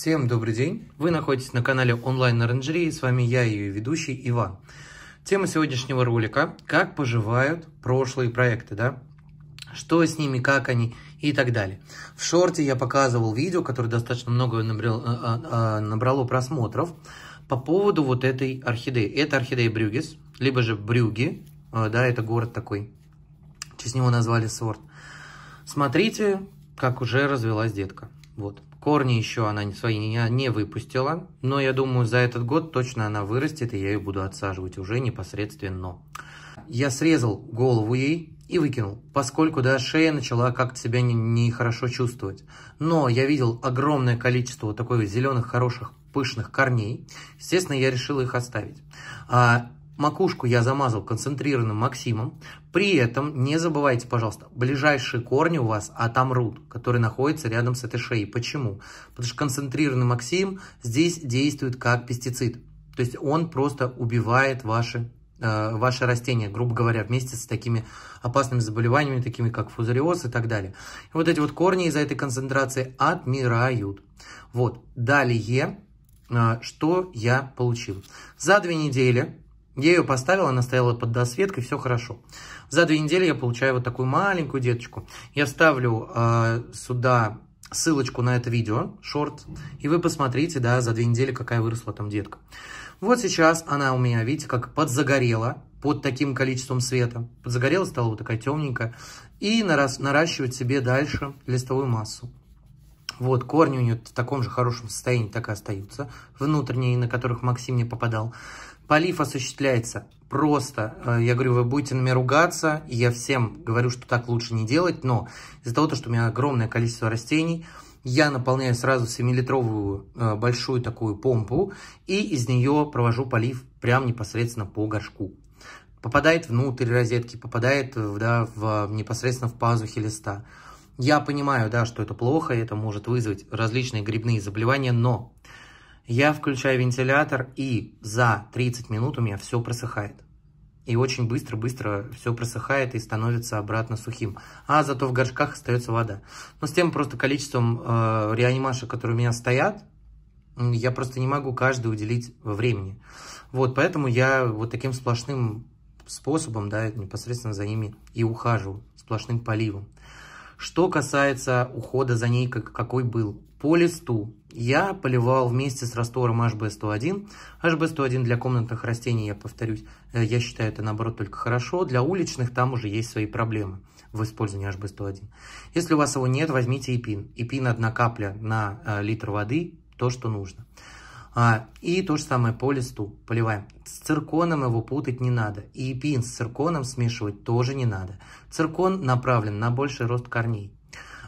Всем добрый день! Вы находитесь на канале онлайн оранжереи, с вами я и ее ведущий Иван. Тема сегодняшнего ролика – как поживают прошлые проекты, да? Что с ними, как они и так далее. В шорте я показывал видео, которое достаточно много э, э, э, набрало просмотров, по поводу вот этой орхидеи. Это орхидея Брюгес, либо же Брюги, да, это город такой, Через него назвали сорт. Смотрите, как уже развелась детка. Вот. Корни еще она свои не выпустила, но я думаю, за этот год точно она вырастет, и я ее буду отсаживать уже непосредственно. Я срезал голову ей и выкинул, поскольку да, шея начала как-то себя нехорошо не чувствовать. Но я видел огромное количество вот такой зеленых, хороших, пышных корней. Естественно, я решил их оставить. А Макушку я замазал концентрированным максимом. При этом не забывайте, пожалуйста, ближайшие корни у вас отомрут, которые находятся рядом с этой шеей. Почему? Потому что концентрированный максим здесь действует как пестицид. То есть он просто убивает ваши э, ваши растения, грубо говоря, вместе с такими опасными заболеваниями, такими как фузариоз и так далее. И вот эти вот корни из-за этой концентрации отмирают. Вот, далее, э, что я получил. За две недели я ее поставила, она стояла под досветкой, все хорошо. За две недели я получаю вот такую маленькую деточку. Я ставлю э, сюда ссылочку на это видео, шорт, и вы посмотрите, да, за две недели, какая выросла там детка. Вот сейчас она у меня, видите, как подзагорела под таким количеством света. Подзагорела, стала вот такая темненькая. И нарас, наращивать себе дальше листовую массу. Вот, корни у нее в таком же хорошем состоянии так и остаются, внутренние, на которых Максим не попадал. Полив осуществляется просто. Э, я говорю, вы будете на меня ругаться, и я всем говорю, что так лучше не делать, но из-за того, что у меня огромное количество растений, я наполняю сразу 7-литровую э, большую такую помпу, и из нее провожу полив прям непосредственно по горшку. Попадает внутрь розетки, попадает э, да, в, непосредственно в пазухи листа. Я понимаю, да, что это плохо, это может вызвать различные грибные заболевания, но я включаю вентилятор, и за 30 минут у меня все просыхает. И очень быстро-быстро все просыхает и становится обратно сухим. А зато в горшках остается вода. Но с тем просто количеством э, реанимашек, которые у меня стоят, я просто не могу каждый уделить времени. Вот, поэтому я вот таким сплошным способом, да, непосредственно за ними и ухаживаю, сплошным поливом. Что касается ухода за ней, как, какой был. По листу я поливал вместе с раствором HB101. HB101 для комнатных растений, я повторюсь, э, я считаю это наоборот только хорошо. Для уличных там уже есть свои проблемы в использовании HB101. Если у вас его нет, возьмите эпин. Эпин одна капля на э, литр воды, то, что нужно. А, и то же самое по листу поливаем. С цирконом его путать не надо. И пин с цирконом смешивать тоже не надо. Циркон направлен на больший рост корней.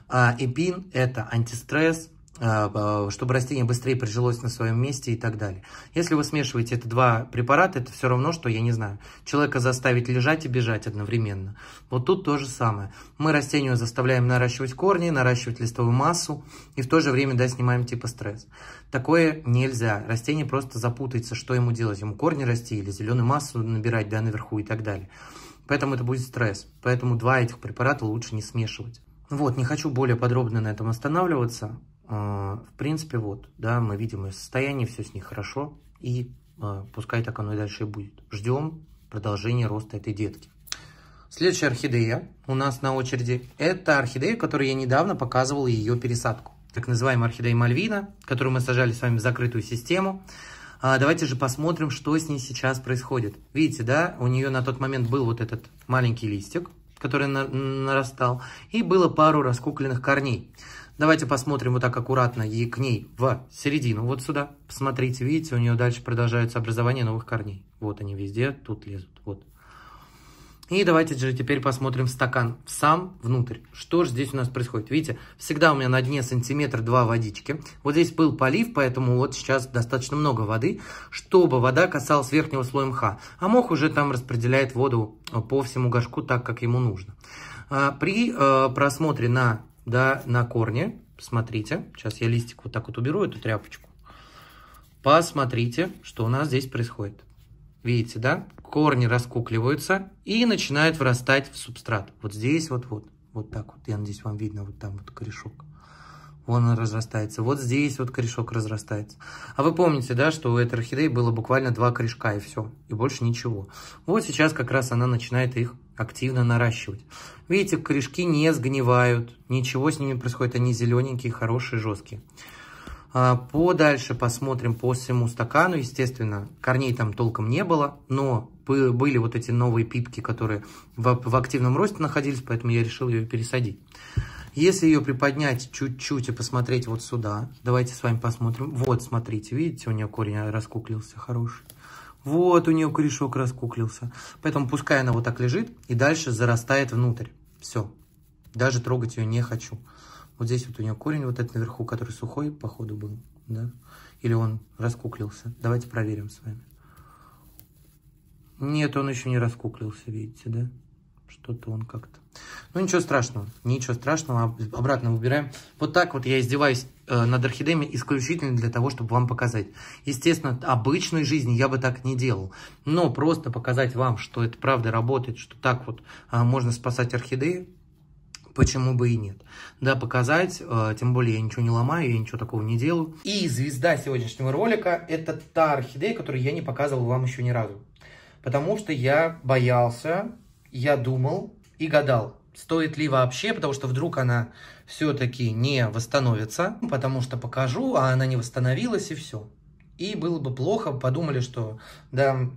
А эпин – это антистресс, Э, чтобы растение быстрее прижилось на своем месте и так далее. Если вы смешиваете эти два препарата, это все равно, что, я не знаю, человека заставить лежать и бежать одновременно. Вот тут то же самое. Мы растению заставляем наращивать корни, наращивать листовую массу и в то же время, да, снимаем типа стресс. Такое нельзя. Растение просто запутается, что ему делать. Ему корни расти или зеленую массу набирать, да, наверху и так далее. Поэтому это будет стресс. Поэтому два этих препарата лучше не смешивать. Вот, не хочу более подробно на этом останавливаться. А, в принципе, вот, да, мы видим их состояние, все с ней хорошо, и а, пускай так оно и дальше будет. Ждем продолжения роста этой детки. Следующая орхидея у нас на очереди – это орхидея, которую я недавно показывал ее пересадку. Так называемая орхидея Мальвина, которую мы сажали с вами в закрытую систему. А давайте же посмотрим, что с ней сейчас происходит. Видите, да, у нее на тот момент был вот этот маленький листик, который на нарастал, и было пару раскукленных корней. Давайте посмотрим вот так аккуратно и к ней в середину, вот сюда. Посмотрите, видите, у нее дальше продолжается образование новых корней. Вот они везде, тут лезут, вот. И давайте же теперь посмотрим стакан в сам внутрь. Что же здесь у нас происходит? Видите, всегда у меня на дне сантиметр-два водички. Вот здесь был полив, поэтому вот сейчас достаточно много воды, чтобы вода касалась верхнего слоя мха. А мох уже там распределяет воду по всему горшку так, как ему нужно. А, при э, просмотре на да, на корне. Смотрите, Сейчас я листик вот так вот уберу, эту тряпочку. Посмотрите, что у нас здесь происходит. Видите, да? Корни раскукливаются и начинают вырастать в субстрат. Вот здесь вот-вот. Вот так вот. Я надеюсь, вам видно вот там вот корешок. Вон он разрастается. Вот здесь вот корешок разрастается. А вы помните, да, что у этой орхидеи было буквально два корешка и все. И больше ничего. Вот сейчас как раз она начинает их активно наращивать. Видите, корешки не сгнивают, ничего с ними происходит, они зелененькие, хорошие, жесткие. А, подальше посмотрим по всему стакану. Естественно, корней там толком не было, но были вот эти новые пипки, которые в, в активном росте находились, поэтому я решил ее пересадить. Если ее приподнять чуть-чуть и посмотреть вот сюда, давайте с вами посмотрим. Вот, смотрите, видите, у нее корень раскуклился хороший. Вот у нее корешок раскуклился. Поэтому пускай она вот так лежит и дальше зарастает внутрь. Все. Даже трогать ее не хочу. Вот здесь вот у нее корень вот этот наверху, который сухой, походу, был. Да? Или он раскуклился. Давайте проверим с вами. Нет, он еще не раскуклился, видите, да? Что-то он как-то... Ну, ничего страшного, ничего страшного, а обратно выбираем. Вот так вот я издеваюсь э, над орхидеями исключительно для того, чтобы вам показать. Естественно, обычной жизни я бы так не делал. Но просто показать вам, что это правда работает, что так вот э, можно спасать орхидеи, почему бы и нет. Да, показать, э, тем более я ничего не ломаю, я ничего такого не делаю. И звезда сегодняшнего ролика – это та орхидея, которую я не показывал вам еще ни разу. Потому что я боялся я думал и гадал, стоит ли вообще, потому что вдруг она все-таки не восстановится, потому что покажу, а она не восстановилась и все. И было бы плохо, подумали, что да,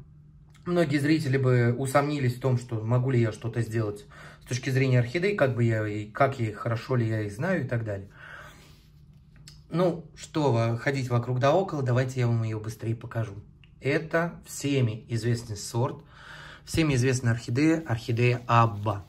многие зрители бы усомнились в том, что могу ли я что-то сделать с точки зрения орхидей, как бы я и как я хорошо ли я их знаю и так далее. Ну, что ходить вокруг да около, давайте я вам ее быстрее покажу. Это всеми известный сорт – всеми известная орхидея, орхидея Абба.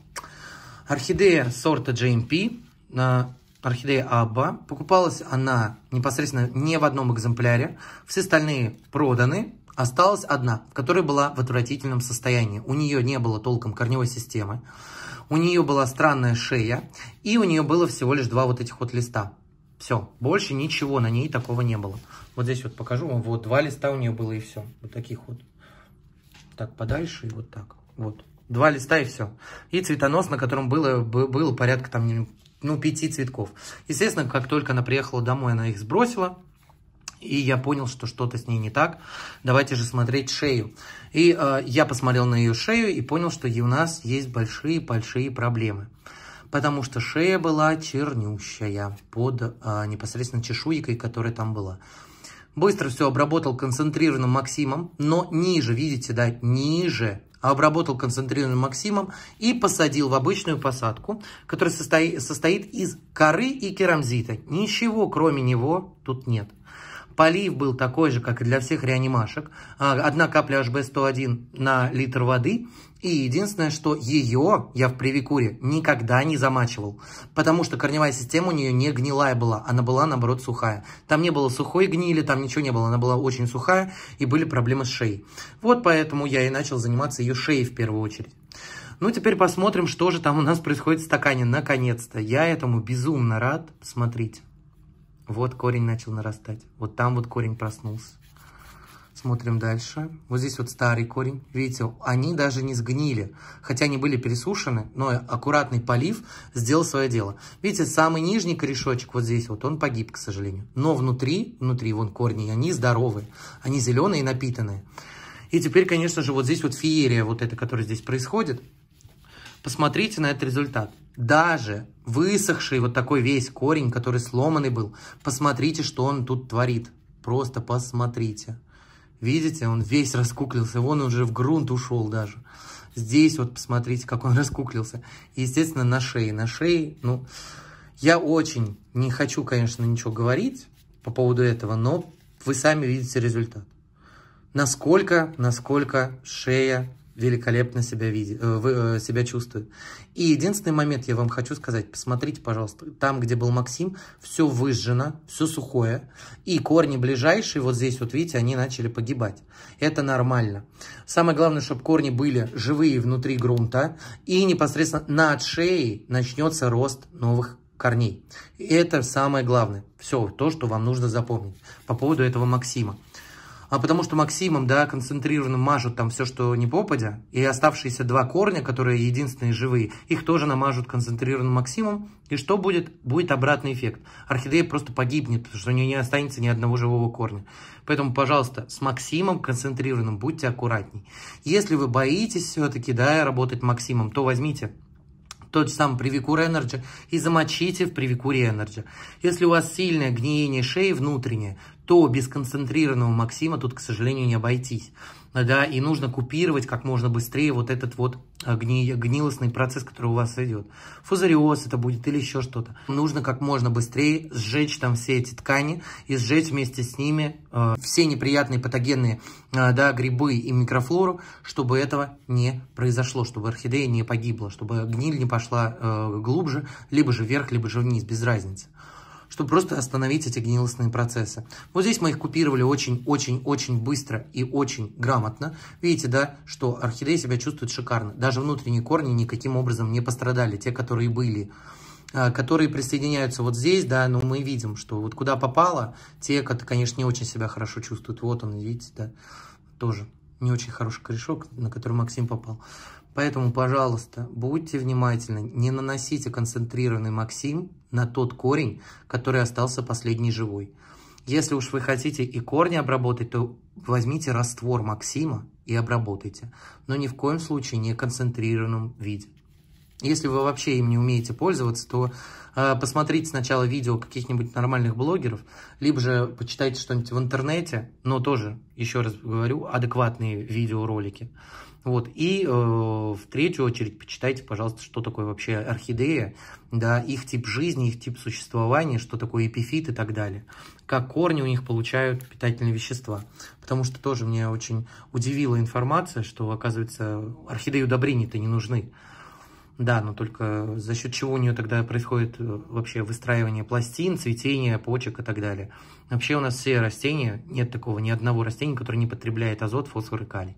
Орхидея сорта GMP, э, орхидея Абба. Покупалась она непосредственно не в одном экземпляре. Все остальные проданы. Осталась одна, которая была в отвратительном состоянии. У нее не было толком корневой системы. У нее была странная шея. И у нее было всего лишь два вот этих вот листа. Все, больше ничего на ней такого не было. Вот здесь вот покажу вам. Вот два листа у нее было и все. Вот таких вот так подальше и вот так. Вот. Два листа и все. И цветонос, на котором было, было порядка там, ну, пяти цветков. Естественно, как только она приехала домой, она их сбросила. И я понял, что что-то с ней не так. Давайте же смотреть шею. И э, я посмотрел на ее шею и понял, что у нас есть большие-большие проблемы. Потому что шея была чернющая под э, непосредственно чешуйкой, которая там была. Быстро все обработал концентрированным максимом, но ниже, видите, да, ниже обработал концентрированным максимом и посадил в обычную посадку, которая состоит, состоит из коры и керамзита. Ничего, кроме него, тут нет. Полив был такой же, как и для всех реанимашек. А, одна капля HB101 на литр воды. И единственное, что ее я в привикуре никогда не замачивал. Потому что корневая система у нее не гнилая была. Она была, наоборот, сухая. Там не было сухой гнили, там ничего не было. Она была очень сухая и были проблемы с шеей. Вот поэтому я и начал заниматься ее шеей в первую очередь. Ну, теперь посмотрим, что же там у нас происходит в стакане. Наконец-то. Я этому безумно рад. Смотрите. Вот корень начал нарастать. Вот там вот корень проснулся. Смотрим дальше. Вот здесь вот старый корень. Видите, они даже не сгнили. Хотя они были пересушены, но аккуратный полив сделал свое дело. Видите, самый нижний корешочек вот здесь вот, он погиб, к сожалению. Но внутри, внутри вон корни, они здоровые. Они зеленые и напитанные. И теперь, конечно же, вот здесь вот феерия вот эта, которая здесь происходит. Посмотрите на этот результат. Даже высохший вот такой весь корень, который сломанный был. Посмотрите, что он тут творит. Просто посмотрите. Видите, он весь раскуклился, вон он уже в грунт ушел даже. Здесь вот посмотрите, как он раскуклился. И, естественно, на шее. На шее, ну, я очень не хочу, конечно, ничего говорить по поводу этого, но вы сами видите результат. Насколько, насколько шея великолепно себя, видит, э, э, себя чувствует. И единственный момент я вам хочу сказать. Посмотрите, пожалуйста, там, где был Максим, все выжжено, все сухое. И корни ближайшие, вот здесь вот, видите, они начали погибать. Это нормально. Самое главное, чтобы корни были живые внутри грунта. И непосредственно над шеей начнется рост новых корней. И это самое главное. Все, то, что вам нужно запомнить по поводу этого Максима а потому что Максимом, да, концентрированным мажут там все, что не попадя, и оставшиеся два корня, которые единственные живые, их тоже намажут концентрированным Максимом, и что будет? Будет обратный эффект. Орхидея просто погибнет, потому что у нее не останется ни одного живого корня. Поэтому, пожалуйста, с Максимом концентрированным будьте аккуратней. Если вы боитесь все-таки, да, работать Максимом, то возьмите тот же самый Привикур Энерджи и замочите в Привикуре Энерджи. Если у вас сильное гниение шеи внутреннее, то без концентрированного Максима тут, к сожалению, не обойтись. Да, и нужно купировать как можно быстрее вот этот вот э, гни, гнилостный процесс, который у вас идет. Фузариоз это будет или еще что-то. Нужно как можно быстрее сжечь там все эти ткани и сжечь вместе с ними э, все неприятные патогенные э, да, грибы и микрофлору, чтобы этого не произошло, чтобы орхидея не погибла, чтобы гниль не пошла э, глубже, либо же вверх, либо же вниз, без разницы чтобы просто остановить эти гнилостные процессы. Вот здесь мы их купировали очень-очень-очень быстро и очень грамотно. Видите, да, что орхидеи себя чувствуют шикарно. Даже внутренние корни никаким образом не пострадали, те, которые были а, которые присоединяются вот здесь, да, но мы видим, что вот куда попало, те, конечно, не очень себя хорошо чувствуют. Вот он, видите, да, тоже не очень хороший корешок, на который Максим попал. Поэтому, пожалуйста, будьте внимательны, не наносите концентрированный максим на тот корень, который остался последний живой. Если уж вы хотите и корни обработать, то возьмите раствор максима и обработайте, но ни в коем случае не в концентрированном виде. Если вы вообще им не умеете пользоваться, то э, посмотрите сначала видео каких-нибудь нормальных блогеров, либо же почитайте что-нибудь в интернете, но тоже, еще раз говорю, адекватные видеоролики. Вот. И э, в третью очередь почитайте, пожалуйста, что такое вообще орхидея, да, их тип жизни, их тип существования, что такое эпифит и так далее, как корни у них получают питательные вещества. Потому что тоже меня очень удивила информация, что, оказывается, орхидеи удобрения-то не нужны. Да, но только за счет чего у нее тогда происходит э, вообще выстраивание пластин, цветение, почек и так далее. Вообще у нас все растения, нет такого ни одного растения, которое не потребляет азот, фосфор и калий.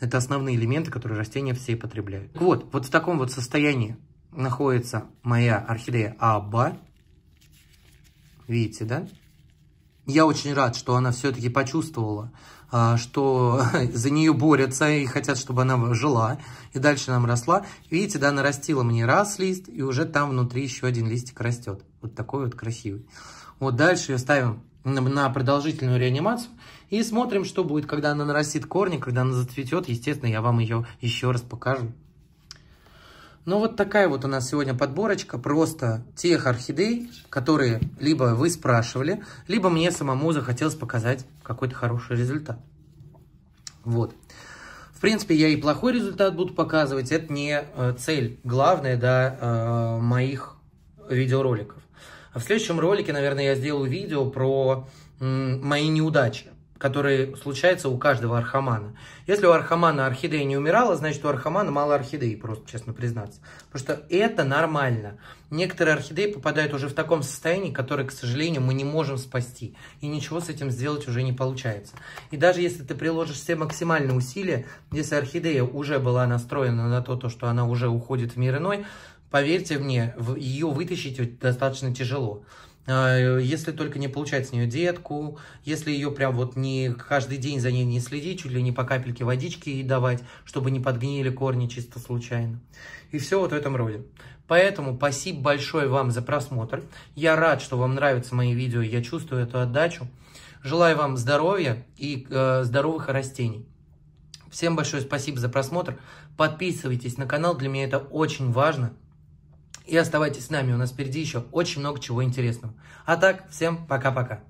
Это основные элементы, которые растения все потребляют. вот, вот в таком вот состоянии находится моя орхидея Аба. Видите, да? Я очень рад, что она все-таки почувствовала, а, что за нее борются и хотят, чтобы она жила и дальше нам росла. Видите, да, она мне раз лист, и уже там внутри еще один листик растет. Вот такой вот красивый. Вот дальше ее ставим на продолжительную реанимацию. И смотрим, что будет, когда она нарастит корни, когда она зацветет. Естественно, я вам ее еще раз покажу. Ну, вот такая вот у нас сегодня подборочка просто тех орхидей, которые либо вы спрашивали, либо мне самому захотелось показать какой-то хороший результат. Вот. В принципе, я и плохой результат буду показывать. Это не э, цель главная да, э, моих видеороликов. А в следующем ролике, наверное, я сделаю видео про мои неудачи который случается у каждого архамана. Если у архамана орхидея не умирала, значит у архамана мало орхидей, просто честно признаться. Потому что это нормально. Некоторые орхидеи попадают уже в таком состоянии, которое, к сожалению, мы не можем спасти. И ничего с этим сделать уже не получается. И даже если ты приложишь все максимальные усилия, если орхидея уже была настроена на то, что она уже уходит в мир иной, поверьте мне, ее вытащить достаточно тяжело. А, если только не получать с нее детку, если ее прям вот не каждый день за ней не следить, чуть ли не по капельке водички ей давать, чтобы не подгнили корни чисто случайно. И все вот в этом роде. Поэтому спасибо большое вам за просмотр. Я рад, что вам нравятся мои видео, я чувствую эту отдачу. Желаю вам здоровья и э, здоровых растений. Всем большое спасибо за просмотр. Подписывайтесь на канал, для меня это очень важно. И оставайтесь с нами, у нас впереди еще очень много чего интересного. А так, всем пока-пока.